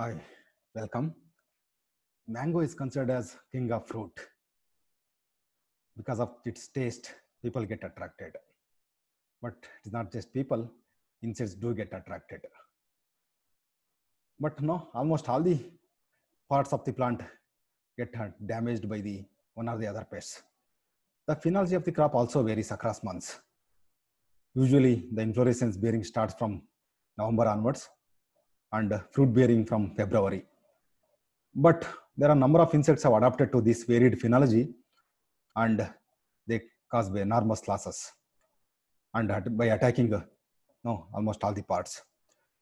Hi, welcome. Mango is considered as king of fruit. Because of its taste, people get attracted. But it's not just people, insects do get attracted. But no, almost all the parts of the plant get damaged by the one or the other pests. The phenology of the crop also varies across months. Usually, the inflorescence bearing starts from November onwards and fruit bearing from February. But there are number of insects have adapted to this varied phenology and they cause enormous losses and by attacking uh, almost all the parts.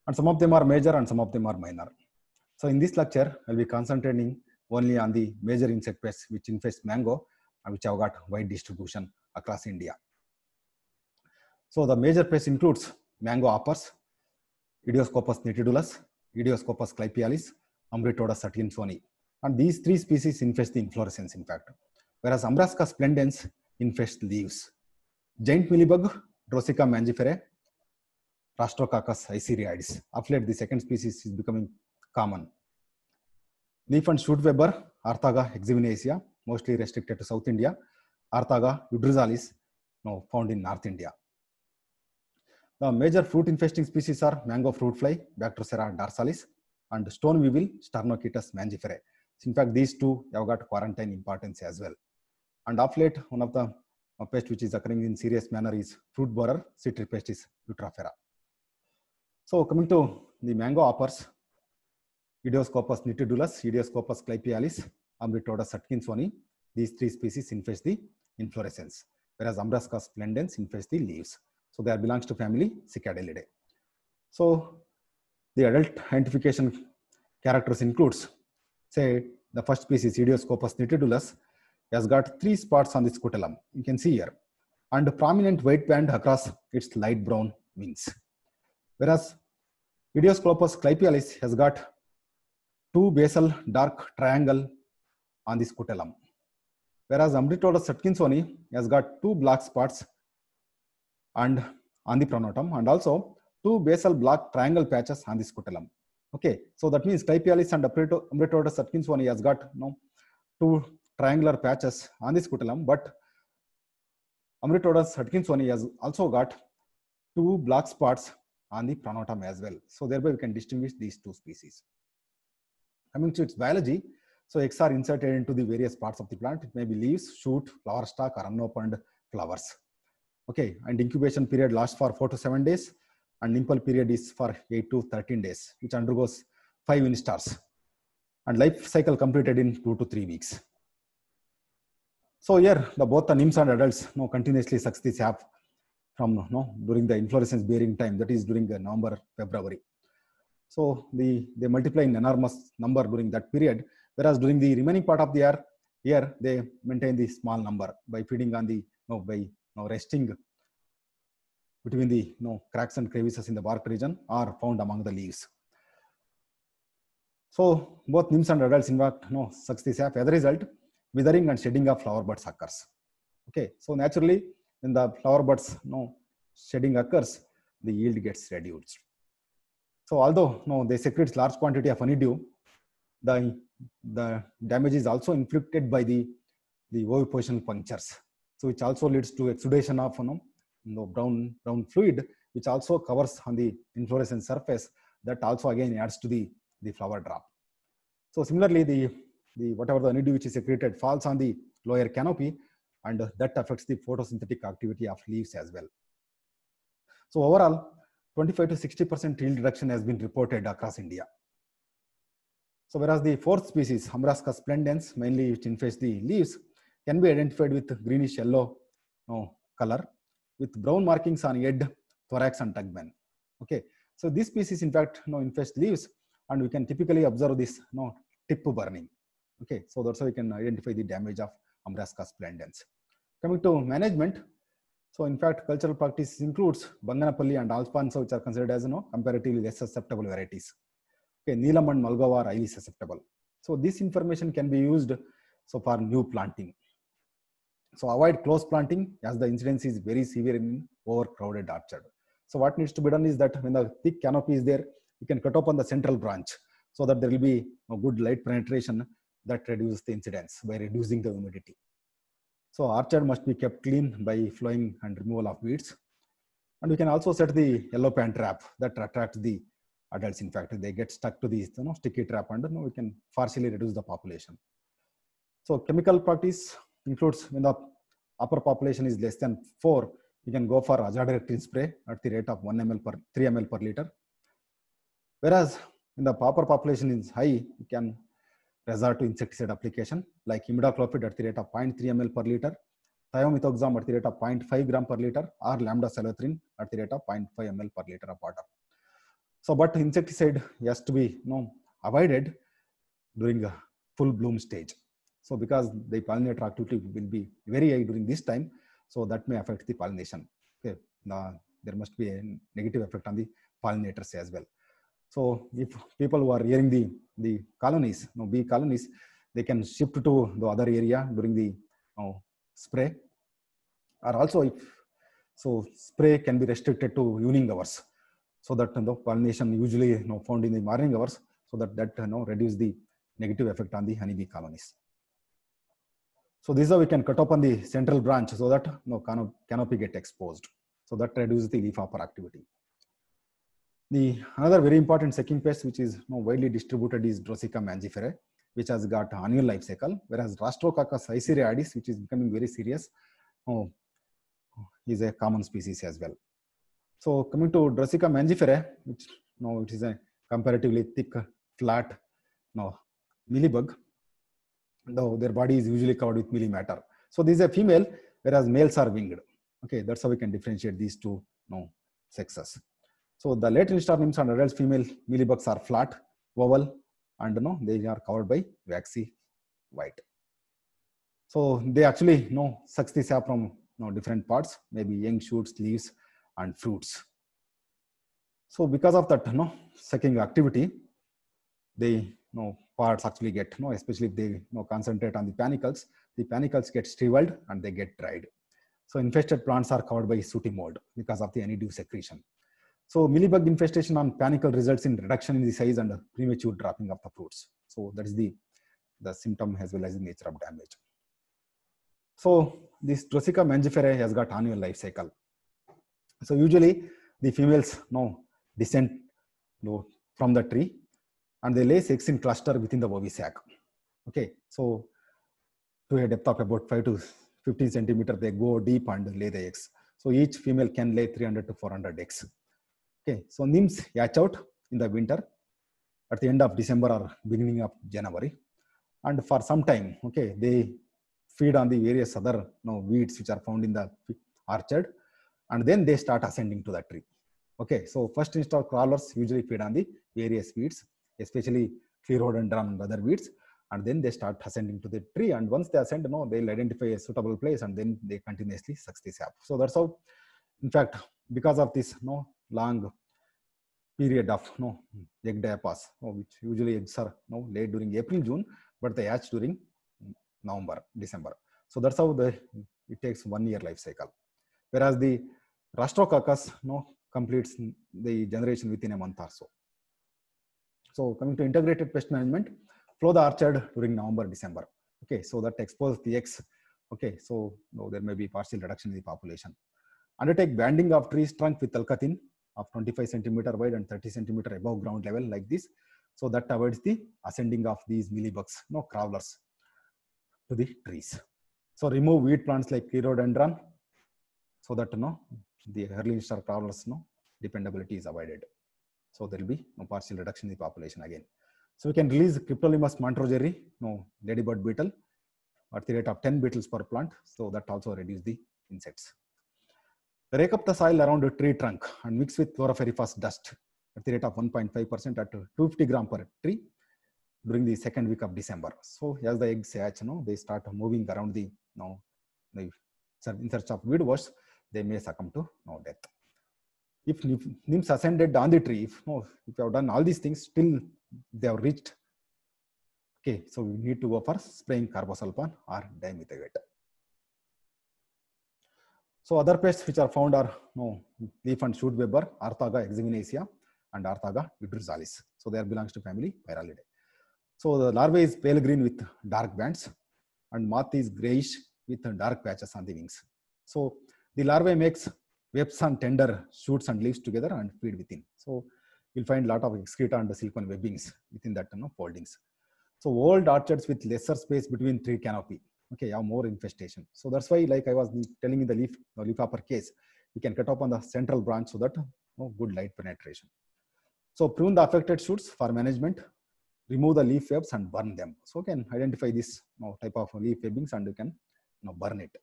And some of them are major and some of them are minor. So in this lecture, I'll be concentrating only on the major insect pests which infest mango and which have got wide distribution across India. So the major pests includes mango hoppers, Idioscopus nitidulus, Idioscopus clypealis, Umbritodus satinsoni. And these three species infest the inflorescence, in fact. Whereas Ambrasca splendens infest leaves. Giant mealybug, Drosica mangifera, Rastrococcus iceriides. Of late, the second species is becoming common. Leaf and shoot Weber, Arthaga exivinaceae, mostly restricted to South India. Arthaga udrizalis, now found in North India. The major fruit infesting species are mango fruit fly, Bactrocera dorsalis, and stone weevil, Sternochytus mangiferae. So in fact, these two have got quarantine importance as well. And of late, one of the uh, pest which is occurring in serious manner is fruit borer, citrus pest is So coming to the mango hoppers, Idioscopus nitidulus, Idioscopus clypealis, Ambritoda atkinsoni, these three species infest the inflorescence, whereas Ambrasca splendens infest the leaves. So that belongs to family Cicadelidae. So the adult identification characters includes, say, the first species, Idioscopus nitidulus, has got three spots on the scutellum. You can see here. And a prominent white band across its light brown wings. Whereas Idioscopus clypealis has got two basal dark triangle on the scutellum. Whereas Amblitodus atkinsoni has got two black spots and on the pronotum and also two basal block triangle patches on the scutellum. Okay, so that means typialis and umbritotus atkinsoni has got you know, two triangular patches on the scutellum, but umbritotus atkinsoni has also got two black spots on the pronotum as well. So thereby we can distinguish these two species. Coming to its biology, so eggs are inserted into the various parts of the plant. It may be leaves, shoot, flower stalk, or unopened flowers okay and incubation period lasts for 4 to 7 days and nymphal period is for 8 to 13 days which undergoes 5 instars and life cycle completed in 2 to 3 weeks so here the both the nymphs and adults you know, continuously sucks this sap from you know, during the inflorescence bearing time that is during the november february so the, they multiply in enormous number during that period whereas during the remaining part of the year here they maintain the small number by feeding on the you know, by now resting between the you know, cracks and crevices in the bark region are found among the leaves. So both nymphs and adults in fact you know, such this have as a result withering and shedding of flower buds occurs. Okay, so naturally when the flower buds you know, shedding occurs, the yield gets reduced. So although you know, they secrete large quantity of honeydew, the, the damage is also inflicted by the, the ovipositional punctures so which also leads to exudation of you know, you know, brown, brown fluid, which also covers on the inflorescence surface. That also again adds to the, the flower drop. So similarly, the, the whatever the honeydew which is secreted falls on the lower canopy and that affects the photosynthetic activity of leaves as well. So overall, 25 to 60% yield reduction has been reported across India. So whereas the fourth species, Ambrasca splendens, mainly it infests the leaves, can be identified with greenish yellow no, color with brown markings on head, thorax and tugmen. Okay, so this species in fact you know, infest leaves and we can typically observe this you know, tip burning. Okay, so that's how we can identify the damage of Ambrasca splendens. Coming to management, so in fact cultural practice includes Banganapalli and Alfonso which are considered as you know, comparatively less susceptible varieties. Okay, Neelam and Malgava are highly susceptible. So this information can be used so for new planting. So avoid close planting as the incidence is very severe in overcrowded orchard. So what needs to be done is that when the thick canopy is there, you can cut open the central branch so that there will be a good light penetration that reduces the incidence by reducing the humidity. So orchard must be kept clean by flowing and removal of weeds. And we can also set the yellow pan trap that attracts the adults. In fact, they get stuck to these you know, sticky trap and you know, we can partially reduce the population. So chemical practice includes when the upper population is less than 4, you can go for azadirachtin spray at the rate of 1 ml per 3 ml per liter. Whereas when the upper population is high, you can resort to insecticide application like imidacloprid at the rate of 0.3 ml per liter, thiamethoxam at the rate of 0.5 gram per liter or lambda salotrin at the rate of 0.5 ml per liter of water. So, but insecticide has to be you know, avoided during the full bloom stage. So because the pollinator activity will be very high during this time, so that may affect the pollination. Okay, now, there must be a negative effect on the pollinators as well. So if people who are rearing the the colonies, you know, bee colonies, they can shift to the other area during the you know, spray. Or also, if so, spray can be restricted to evening hours, so that you know, pollination usually you know, found in the morning hours, so that that you know, reduce the negative effect on the honeybee colonies. So this is how we can cut open the central branch so that no canopy get exposed. So that reduces the leaf upper activity. The another very important second pest which is you know, widely distributed is Drosica mangiferae, which has got annual life cycle, whereas Rastrococcus aesyriadis, which is becoming very serious, oh, is a common species as well. So coming to Drosica mangiferae, which you no, know, it is a comparatively thick, flat, you no, know, mealybug though their body is usually covered with millimeter. So this is a female, whereas males are winged. Okay, that's how we can differentiate these two you know, sexes. So the late instar nymphs and adult female bugs are flat, oval, and you know, they are covered by waxy white. So they actually you know this the sap from you know, different parts, maybe young shoots, leaves, and fruits. So because of that you know, sucking activity, they you know, parts actually get, you know, especially if they you know, concentrate on the panicles, the panicles get shriveled and they get dried. So infested plants are covered by sooty mold because of the honeydew secretion. So mealybug infestation on panicle results in reduction in the size and premature dropping of the fruits. So that is the, the symptom as well as the nature of damage. So this Drosica mangiferae has got annual life cycle. So usually the females you no know, descend you know, from the tree and they lay eggs in cluster within the ovi sac. Okay, so to a depth of about 5 to 15 centimeter, they go deep and lay the eggs. So each female can lay 300 to 400 eggs. Okay, so nymphs hatch out in the winter at the end of December or beginning of January. And for some time, okay, they feed on the various other you know, weeds which are found in the orchard. And then they start ascending to the tree. Okay, so first instar crawlers usually feed on the various weeds especially clearwood and drum and other weeds and then they start ascending to the tree and once they ascend you know they'll identify a suitable place and then they continuously suck this up so that's how in fact because of this you know, long period of you know, egg diapause you know, which usually eggs are you know, laid during april june but they hatch during november december so that's how the it takes one year life cycle whereas the rastrococcus you know, completes the generation within a month or so so coming to integrated pest management, flow the orchard during November, December. Okay, so that exposes the eggs. Okay, so no, there may be partial reduction in the population. Undertake banding of trees trunk with alkatin of 25 centimeter wide and 30 centimeter above ground level like this. So that avoids the ascending of these mealybugs, no crawlers to the trees. So remove weed plants like Kirodendron so that no, the early star crawlers no dependability is avoided. So there will be no partial reduction in the population again. So we can release Cryptolemus montrogeri, no ladybird beetle, at the rate of 10 beetles per plant. So that also reduce the insects. Rake up the soil around a tree trunk and mix with chloroferifous dust at the rate of 1.5% at 250 gram per tree during the second week of December. So as the eggs hatch, you know, they start moving around the, you know, in search of weed wars, they may succumb to you no know, death if nymphs ascended down the tree, if, oh, if you have done all these things, still they have reached. Okay, so we need to go for spraying carbosulfan or dimethylate. So other pests which are found are no leaf and shoot weber, Arthaga examinacea, and Arthaga idrisalis. So they belongs to family Pyralidae. So the larva is pale green with dark bands, and moth is grayish with dark patches on the wings. So the larva makes webs and tender shoots and leaves together and feed within. So you'll find a lot of excreta and silicon webbings within that you know, foldings. So old orchards with lesser space between tree canopy, okay, have more infestation. So that's why, like I was telling in the leaf, the upper case, you can cut up on the central branch so that you know, good light penetration. So prune the affected shoots for management, remove the leaf webs and burn them. So you can identify this you know, type of leaf webbings and you can you know, burn it.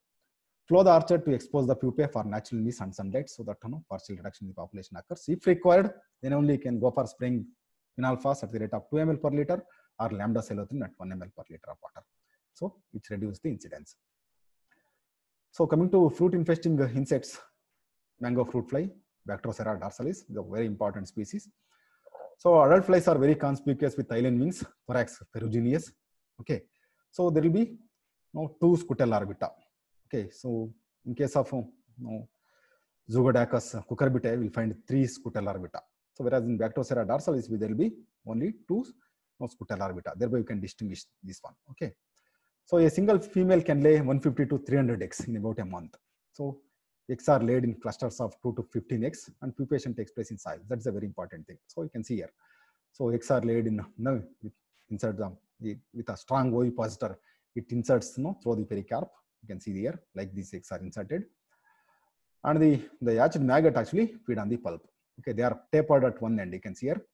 Flow the orchard to expose the pupae for natural leaves and sunlight so that you know, partial reduction in the population occurs. If required, then only you can go for spraying alphas at the rate of 2 ml per liter or lambda cellothin at 1 ml per liter of water. So, which reduces the incidence. So, coming to fruit infesting insects, mango fruit fly, Bactrocera dorsalis, the very important species. So, adult flies are very conspicuous with island wings, thorax ferruginous. Okay. So, there will be you know, two scutellar orbita. Okay, so in case of you know, Zygodacus we'll find three scutellar beta. So whereas in Bactrocera dorsalis, there will be only two no, scutellar beta. Thereby you can distinguish this one. Okay. So a single female can lay 150 to 300 eggs in about a month. So eggs are laid in clusters of 2 to 15 eggs and pupation takes place in soil. That's a very important thing. So you can see here. So eggs are laid in no, inside them with a strong ovipositor. It inserts you know, through the pericarp you can see there, like these eggs are inserted. And the, the hatched maggot actually feed on the pulp. Okay, they are tapered at one end, you can see here,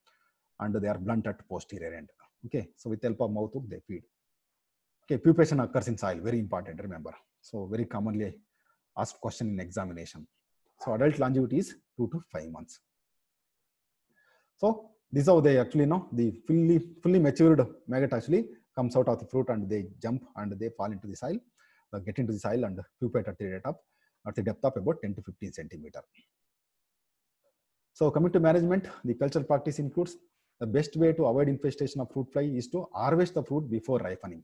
and they are blunt at posterior end. Okay, so with help of mouth hook, they feed. Okay, pupation occurs in soil, very important, remember. So very commonly asked question in examination. So adult longevity is two to five months. So this is how they actually know the fully fully matured maggot actually comes out of the fruit and they jump and they fall into the soil now uh, get into this island pupate at the depth of at the depth of about 10 to 15 centimeter so coming to management the cultural practice includes the best way to avoid infestation of fruit fly is to harvest the fruit before ripening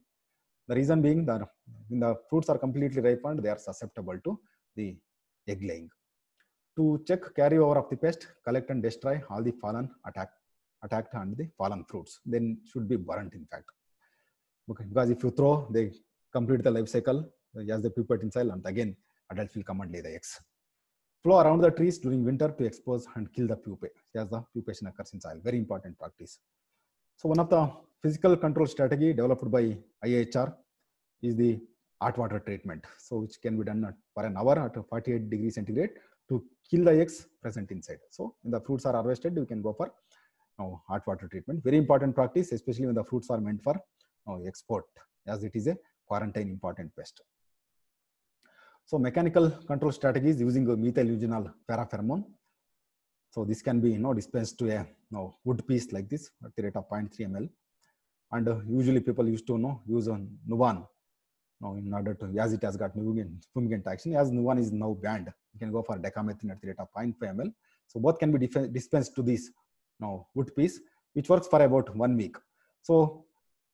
the reason being that when the fruits are completely ripened they are susceptible to the egg laying to check carryover of the pest, collect and destroy all the fallen attack, attacked and the fallen fruits. Then should be burnt in fact. Okay, because if you throw, they complete the life cycle as the pupate in silent. Again, adults will come and lay the eggs. Flow around the trees during winter to expose and kill the pupae as the pupation occurs in soil. Very important practice. So one of the physical control strategy developed by IHR is the hot water treatment. So which can be done for an hour at 48 degrees centigrade to kill the eggs present inside. So when the fruits are harvested, you can go for now hot water treatment. Very important practice, especially when the fruits are meant for now, export as it is a quarantine important pest. So mechanical control strategies using a methyl eugenol parapheromone. So this can be you know, dispensed to a you know, wood piece like this at the rate of 0.3 ml. And uh, usually people used to you know, use a Nuvan now in order to, as it has got fumigant, fumigant action, as Nuvan is now banned, you can go for decamethrin at the rate of 0.5 ml. So both can be dispensed to this now wood piece, which works for about one week. So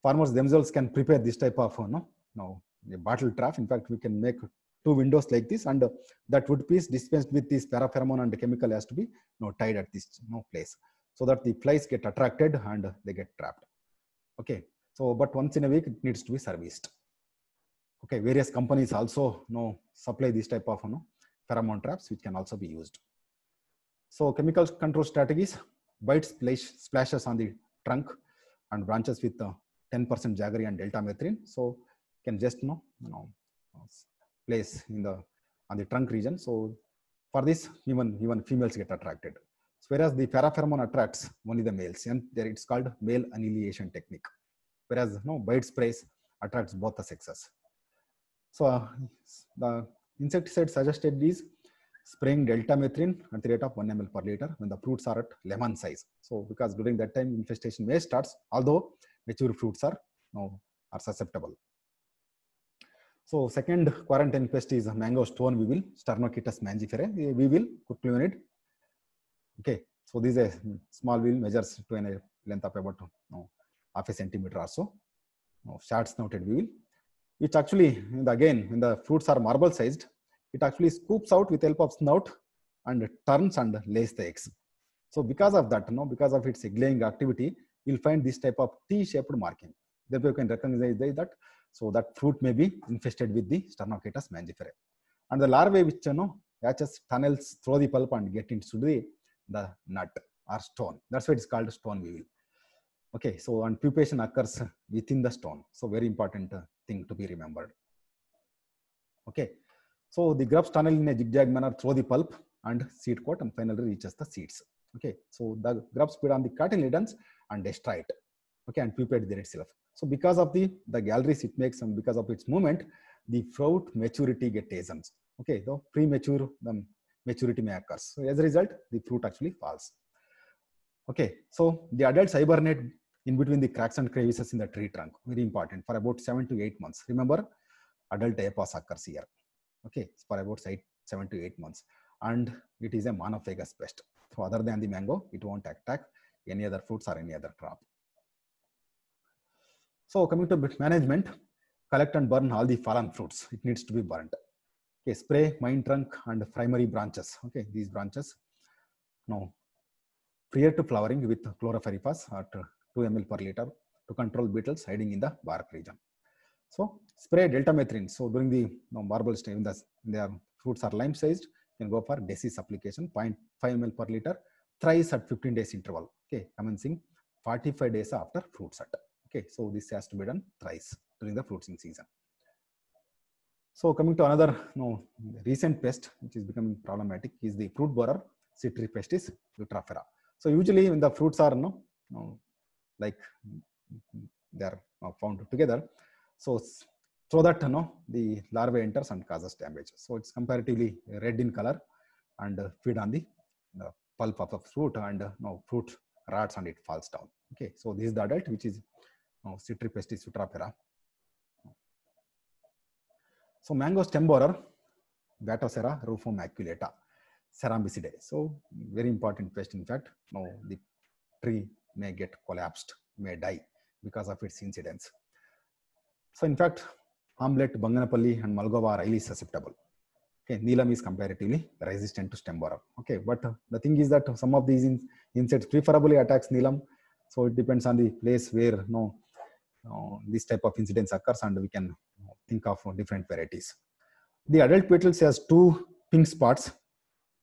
farmers themselves can prepare this type of you know, a bottle trap. In fact, we can make two windows like this and uh, that wood piece dispensed with this pheromone, and chemical has to be you know, tied at this you know, place so that the flies get attracted and they get trapped okay so but once in a week it needs to be serviced okay various companies also you know, supply this type of you know, pheromone traps which can also be used so chemical control strategies bite splash, splashes on the trunk and branches with 10% uh, jaggery and delta methrin so can just you know, you know place in the on the trunk region. So for this, even even females get attracted. So whereas the parapheromone attracts only the males, and there it's called male annihilation technique. Whereas you no know, bite sprays attracts both the sexes. So uh, the insecticide suggested is spraying deltamethrin at the rate of 1 ml per liter when the fruits are at lemon size. So because during that time infestation may starts, although mature fruits are you know, are susceptible. So second quarantine pest is mango stone weevil, Sternokitis mangiferae. We will quickly on it. Okay, so this is a small wheel measures to a length of about no, half a centimeter or so. No, short snouted weevil, It actually again when the fruits are marble sized, it actually scoops out with help of snout and turns and lays the eggs. So because of that, no, because of its egg laying activity, you'll find this type of T-shaped marking. Therefore, you can recognize that so that fruit may be infested with the Sternocaetus mangiferae. And the larvae which you know, hatches tunnels through the pulp and get into the, the nut or stone. That's why it's called stone weevil. Okay, so and pupation occurs within the stone. So very important thing to be remembered. Okay, so the grubs tunnel in a zigzag manner through the pulp and seed coat and finally reaches the seeds. Okay, so the grubs feed on the cotyledons and destroy it. Okay, and pupate there itself. So because of the, the galleries it makes and because of its movement, the fruit maturity get assumed. Okay, so premature um, maturity may occur. So as a result, the fruit actually falls. Okay, so the adults hibernate in between the cracks and crevices in the tree trunk. Very important for about seven to eight months. Remember, adult apos occurs here. Okay, it's for about eight, seven to eight months. And it is a monophagous pest. So other than the mango, it won't attack any other fruits or any other crop. So coming to management, collect and burn all the fallen fruits. It needs to be burnt. Okay, spray main trunk and primary branches. Okay, these branches. Now, prior to flowering with chlorpyrifos at 2 ml per liter to control beetles hiding in the bark region. So spray delta methrin. So during the you know, marble stage, when the, their fruits are lime sized, you can go for decis application 0.5 ml per liter thrice at 15 days interval. Okay, commencing 45 days after fruit set. Okay, so this has to be done thrice during the fruiting season. So coming to another you know, recent pest which is becoming problematic is the fruit borer citri pest is So usually when the fruits are you know, like they are found together, so so that you know, the larvae enters and causes damage. So it's comparatively red in color and feed on the, the pulp of the fruit and you know, fruit rots and it falls down. Okay, so this is the adult which is citripestis utrapera. So mango stem borer, Gatocera rufum maculata, Cerambicidae. So very important pest in fact. Now the tree may get collapsed, may die because of its incidence. So in fact, Hamlet, Banganapalli and Malgova are highly susceptible. Okay, Neelam is comparatively resistant to stem borer. Okay, but the thing is that some of these insects preferably attacks Neelam. So it depends on the place where you no know, uh, this type of incidence occurs and we can think of different varieties. The adult beetle has two pink spots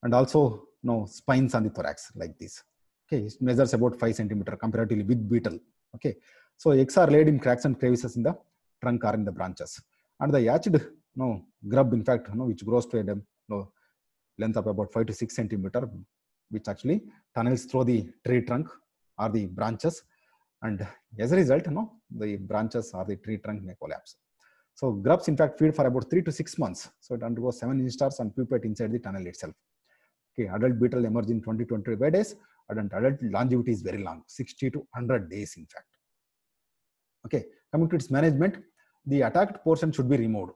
and also you know, spines on the thorax like this. Okay, it measures about 5 centimeter comparatively with beetle. Okay, so eggs are laid in cracks and crevices in the trunk or in the branches. And the yachid, you know, grub, in fact, you know, which grows to a you know, length of about 5 to 6 centimeter, which actually tunnels through the tree trunk or the branches and as a result you know the branches or the tree trunk may collapse so grubs in fact feed for about three to six months so it undergoes seven instars and pupate inside the tunnel itself okay adult beetle emerge in 20 25 days adult, adult longevity is very long 60 to 100 days in fact okay coming to its management the attacked portion should be removed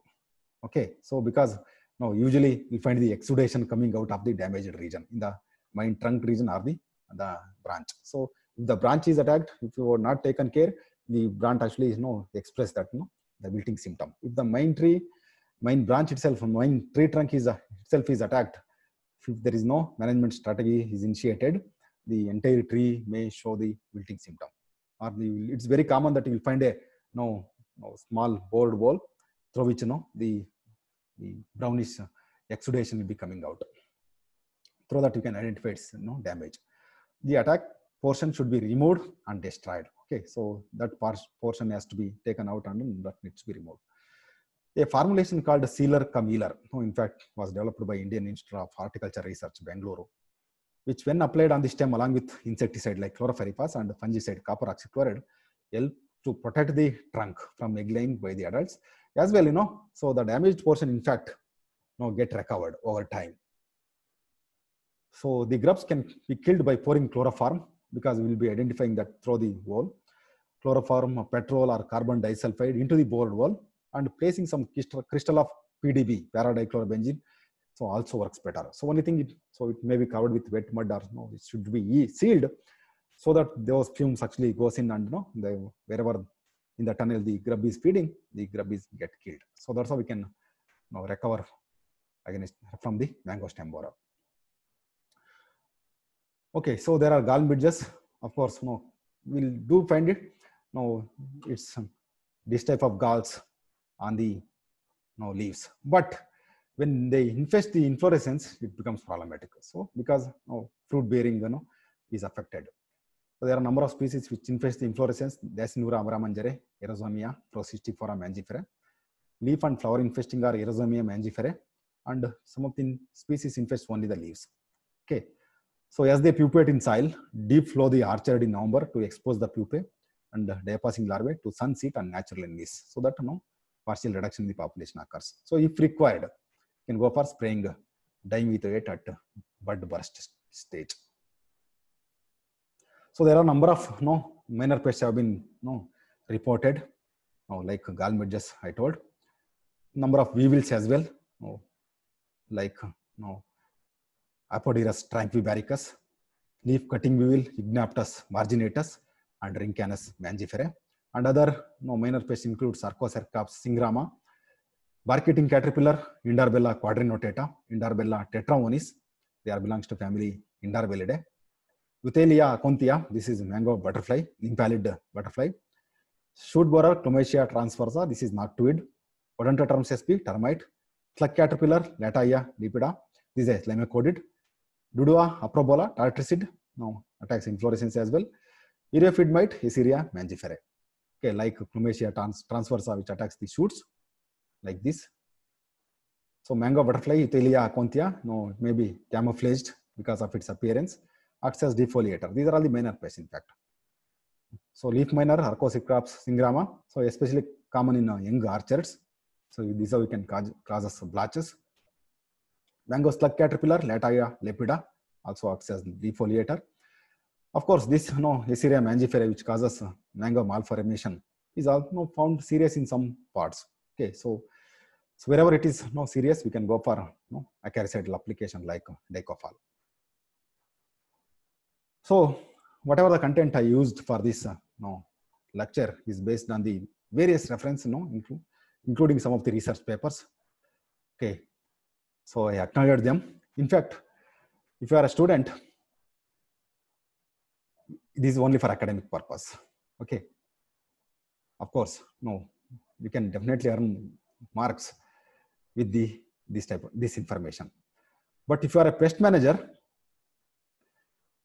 okay so because now usually you find the exudation coming out of the damaged region in the main trunk region or the the branch so the branch is attacked if you were not taken care the branch actually is you no know, express that you no know, the wilting symptom if the main tree main branch itself main tree trunk is uh, itself is attacked if there is no management strategy is initiated the entire tree may show the wilting symptom or the, it's very common that you will find a you no know, small bold wall through which you know the, the brownish uh, exudation will be coming out through that you can identify its you know, damage the attack portion should be removed and destroyed okay so that portion has to be taken out and that needs to be removed a formulation called sealer cameler who in fact was developed by indian institute of horticulture research Bangalore, which when applied on the stem along with insecticide like chlorpyrifos and fungicide copper oxychloride help to protect the trunk from egg-laying by the adults as well you know so the damaged portion in fact you know, get recovered over time so the grubs can be killed by pouring chloroform because we'll be identifying that through the wall, chloroform, petrol, or carbon disulfide into the bored wall and placing some crystal of PDB, paradichlorobenzene, so also works better. So only thing, it, so it may be covered with wet mud or no, it should be sealed so that those fumes actually goes in and you know, they, wherever in the tunnel the grub is feeding, the grub is get killed. So that's how we can you know, recover against from the mango stem borer. Okay, so there are Galn bridges. Of course, no, we'll do find it. No, it's this type of galls on the no leaves. But when they infest the inflorescence, it becomes problematic. So because no, fruit bearing you know, is affected. So there are a number of species which infest the inflorescence. Dasinura amramanjare, Erosomia, Procystifora mangifera. Leaf and flower infesting are Erosomia mangifera. And some of the species infest only the leaves. Okay. So as they pupate in soil, deep flow the orchard in November to expose the pupae and day passing larvae to sun, seat and natural enemies so that you know, partial reduction in the population occurs. So if required, you can go for spraying dying with at bud burst stage. So there are a number of you know, minor pests have been you know, reported, you know, like gall midges I told. Number of weevils as well, you know, like you know, Apodirus tricubaricus, leaf cutting weevil Ignaptus marginatus, and Rincanus mangifera. And other no, minor pests include Sarcocercops singrama, bark-eating caterpillar Indarbella quadrinotata, Indarbella tetramonis, they are belongs to family Indarbellidae. Euthelia acontia, this is mango butterfly, impalid butterfly. Shoot borer, Chlomatia transversa, this is noctuid. Odontoterms sp, termite. Cluck caterpillar, Lataya lipida, this is lemecodid. Dudua, Aprobola, tartricid, now attacks inflorescence as well. Eriophyidmite, Escheria mangiferae. Okay, like Plumesia trans transversa, which attacks the shoots, like this. So mango butterfly, Italia acontia, no, maybe camouflaged because of its appearance, acts as defoliator. These are all the minor pests, in fact. So leaf miner, Arcosicraps, Syngrama, so especially common in uh, young orchards. So these are we can cause, causes blotches. Mango slug caterpillar, Lataia lepida, also acts as defoliator. Of course, this you know, Escheria mangifera, which causes mango malformation, is also found serious in some parts. Okay, so, so wherever it is you know, serious, we can go for you know, acaricial application like Dicofal. So, whatever the content I used for this uh, you know, lecture is based on the various reference, you know, including some of the research papers. Okay, so I acknowledge them. In fact, if you are a student, this is only for academic purpose. Okay. Of course, no, you can definitely earn marks with the this type of this information. But if you are a pest manager,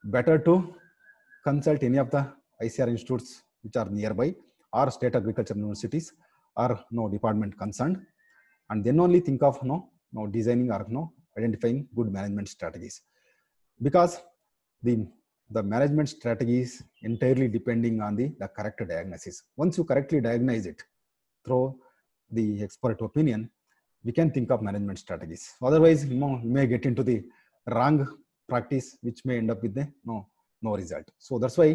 better to consult any of the ICR institutes which are nearby or state agriculture universities or no department concerned and then only think of no now designing or no identifying good management strategies because the the management strategies entirely depending on the, the correct diagnosis once you correctly diagnose it through the expert opinion we can think of management strategies otherwise you, know, you may get into the wrong practice which may end up with the no no result so that's why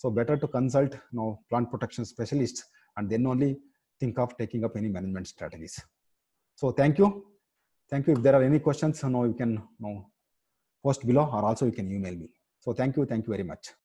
so better to consult you know, plant protection specialists and then only think of taking up any management strategies so thank you Thank you. If there are any questions, now you can now post below or also you can email me. So thank you. Thank you very much.